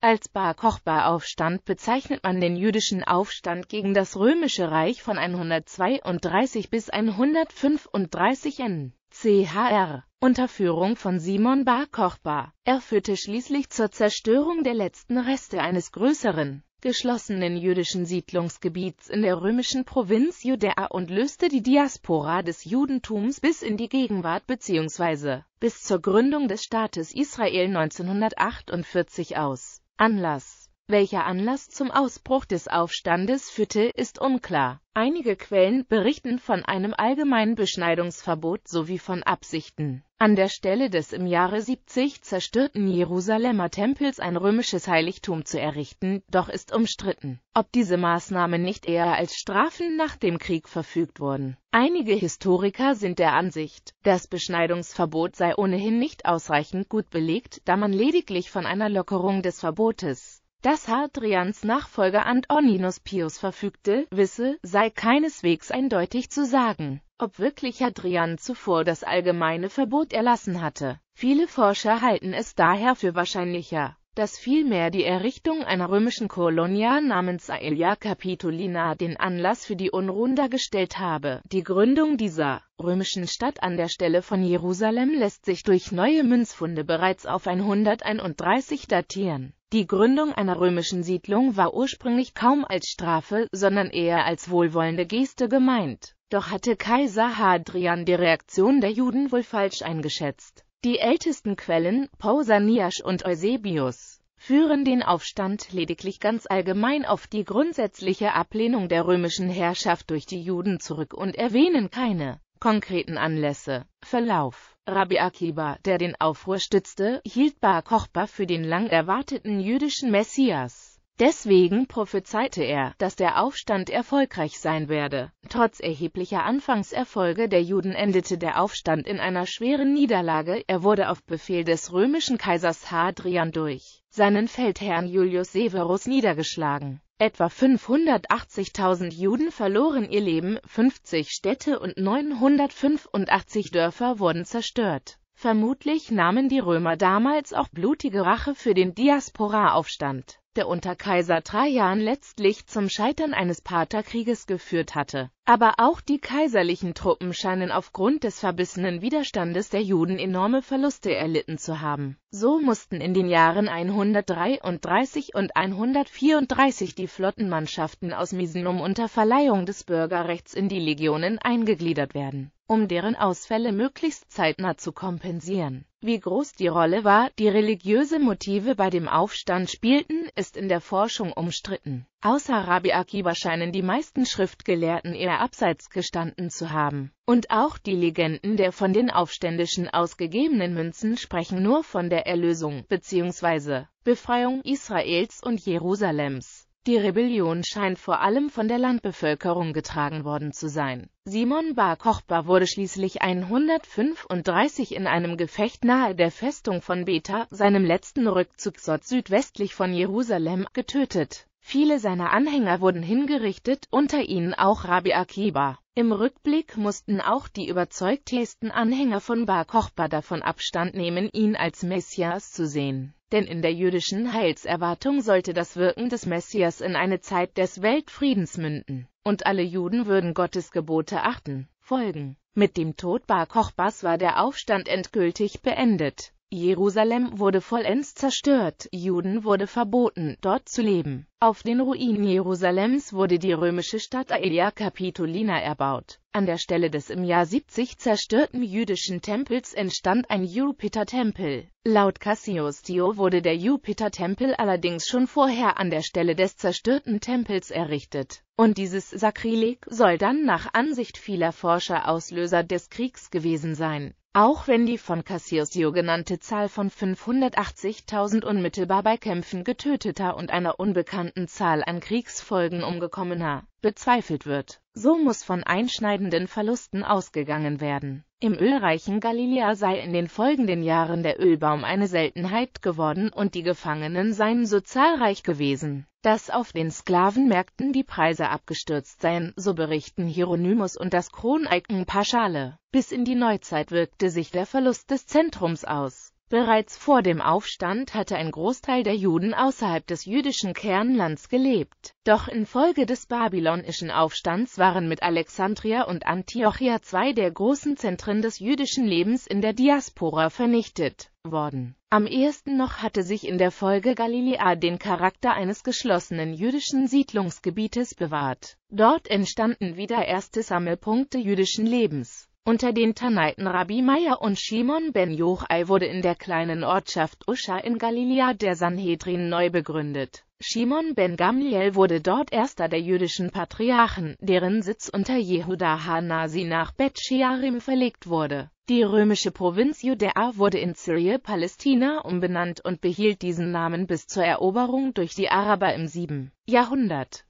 Als Bar Kochba Aufstand bezeichnet man den jüdischen Aufstand gegen das römische Reich von 132 bis 135 n. CHR unter Führung von Simon Bar Kochba. Er führte schließlich zur Zerstörung der letzten Reste eines größeren, geschlossenen jüdischen Siedlungsgebiets in der römischen Provinz Judäa und löste die Diaspora des Judentums bis in die Gegenwart bzw. bis zur Gründung des Staates Israel 1948 aus Anlass welcher Anlass zum Ausbruch des Aufstandes führte, ist unklar. Einige Quellen berichten von einem allgemeinen Beschneidungsverbot sowie von Absichten, an der Stelle des im Jahre 70 zerstörten Jerusalemer Tempels ein römisches Heiligtum zu errichten, doch ist umstritten, ob diese Maßnahmen nicht eher als Strafen nach dem Krieg verfügt wurden. Einige Historiker sind der Ansicht, das Beschneidungsverbot sei ohnehin nicht ausreichend gut belegt, da man lediglich von einer Lockerung des Verbotes dass Hadrians Nachfolger Antoninus Pius verfügte, wisse, sei keineswegs eindeutig zu sagen ob wirklich Hadrian zuvor das allgemeine Verbot erlassen hatte. Viele Forscher halten es daher für wahrscheinlicher, dass vielmehr die Errichtung einer römischen Kolonia namens Aelia Capitolina den Anlass für die Unruhen dargestellt habe. Die Gründung dieser römischen Stadt an der Stelle von Jerusalem lässt sich durch neue Münzfunde bereits auf 131 datieren die Gründung einer römischen Siedlung war ursprünglich kaum als Strafe, sondern eher als wohlwollende Geste gemeint. Doch hatte Kaiser Hadrian die Reaktion der Juden wohl falsch eingeschätzt. Die ältesten Quellen, Pausanias und Eusebius, führen den Aufstand lediglich ganz allgemein auf die grundsätzliche Ablehnung der römischen Herrschaft durch die Juden zurück und erwähnen keine konkreten Anlässe, Verlauf Rabbi Akiba, der den Aufruhr stützte, hielt Bar Kochba für den lang erwarteten jüdischen Messias. Deswegen prophezeite er, dass der Aufstand erfolgreich sein werde. Trotz erheblicher Anfangserfolge der Juden endete der Aufstand in einer schweren Niederlage, er wurde auf Befehl des römischen Kaisers Hadrian durch seinen Feldherrn Julius Severus niedergeschlagen. Etwa 580.000 Juden verloren ihr Leben, 50 Städte und 985 Dörfer wurden zerstört. Vermutlich nahmen die Römer damals auch blutige Rache für den Diaspora-Aufstand der unter Kaiser Trajan letztlich zum Scheitern eines Paterkrieges geführt hatte. Aber auch die kaiserlichen Truppen scheinen aufgrund des verbissenen Widerstandes der Juden enorme Verluste erlitten zu haben. So mussten in den Jahren 133 und 134 die Flottenmannschaften aus Misenum unter Verleihung des Bürgerrechts in die Legionen eingegliedert werden um deren Ausfälle möglichst zeitnah zu kompensieren. Wie groß die Rolle war, die religiöse Motive bei dem Aufstand spielten, ist in der Forschung umstritten. Außer Rabbi Akiba scheinen die meisten Schriftgelehrten eher abseits gestanden zu haben. Und auch die Legenden der von den Aufständischen ausgegebenen Münzen sprechen nur von der Erlösung bzw. Befreiung Israels und Jerusalems. Die Rebellion scheint vor allem von der Landbevölkerung getragen worden zu sein. Simon Bar Kochba wurde schließlich 135 in einem Gefecht nahe der Festung von Beta, seinem letzten Rückzugsort südwestlich von Jerusalem, getötet. Viele seiner Anhänger wurden hingerichtet, unter ihnen auch Rabbi Akiba. Im Rückblick mussten auch die überzeugtesten Anhänger von Bar Kochba davon Abstand nehmen, ihn als Messias zu sehen denn in der jüdischen Heilserwartung sollte das Wirken des Messias in eine Zeit des Weltfriedens münden, und alle Juden würden Gottes Gebote achten, folgen. Mit dem Tod Bar Kochbas war der Aufstand endgültig beendet. Jerusalem wurde vollends zerstört, Juden wurde verboten, dort zu leben. Auf den Ruinen Jerusalems wurde die römische Stadt Aelia Capitolina erbaut. An der Stelle des im Jahr 70 zerstörten jüdischen Tempels entstand ein Jupiter-Tempel. Laut Cassius Dio wurde der Jupiter-Tempel allerdings schon vorher an der Stelle des zerstörten Tempels errichtet. Und dieses Sakrileg soll dann nach Ansicht vieler Forscher Auslöser des Kriegs gewesen sein. Auch wenn die von Cassiusio genannte Zahl von 580.000 unmittelbar bei Kämpfen getöteter und einer unbekannten Zahl an Kriegsfolgen umgekommener bezweifelt wird so muss von einschneidenden Verlusten ausgegangen werden. Im ölreichen Galiläa sei in den folgenden Jahren der Ölbaum eine Seltenheit geworden und die Gefangenen seien so zahlreich gewesen, dass auf den Sklavenmärkten die Preise abgestürzt seien, so berichten Hieronymus und das Kroneiken Paschale. Bis in die Neuzeit wirkte sich der Verlust des Zentrums aus. Bereits vor dem Aufstand hatte ein Großteil der Juden außerhalb des jüdischen Kernlands gelebt. Doch infolge des babylonischen Aufstands waren mit Alexandria und Antiochia zwei der großen Zentren des jüdischen Lebens in der Diaspora vernichtet worden. Am ehesten noch hatte sich in der Folge Galiläa den Charakter eines geschlossenen jüdischen Siedlungsgebietes bewahrt. Dort entstanden wieder erste Sammelpunkte jüdischen Lebens. Unter den Tanaiten Rabbi Meir und Shimon ben Jochai wurde in der kleinen Ortschaft Usha in Galiläa der Sanhedrin neu begründet. Shimon ben Gamliel wurde dort erster der jüdischen Patriarchen, deren Sitz unter Jehuda Hanasi nach Bet-Shearim verlegt wurde. Die römische Provinz Judäa wurde in Syrie Palästina umbenannt und behielt diesen Namen bis zur Eroberung durch die Araber im 7. Jahrhundert.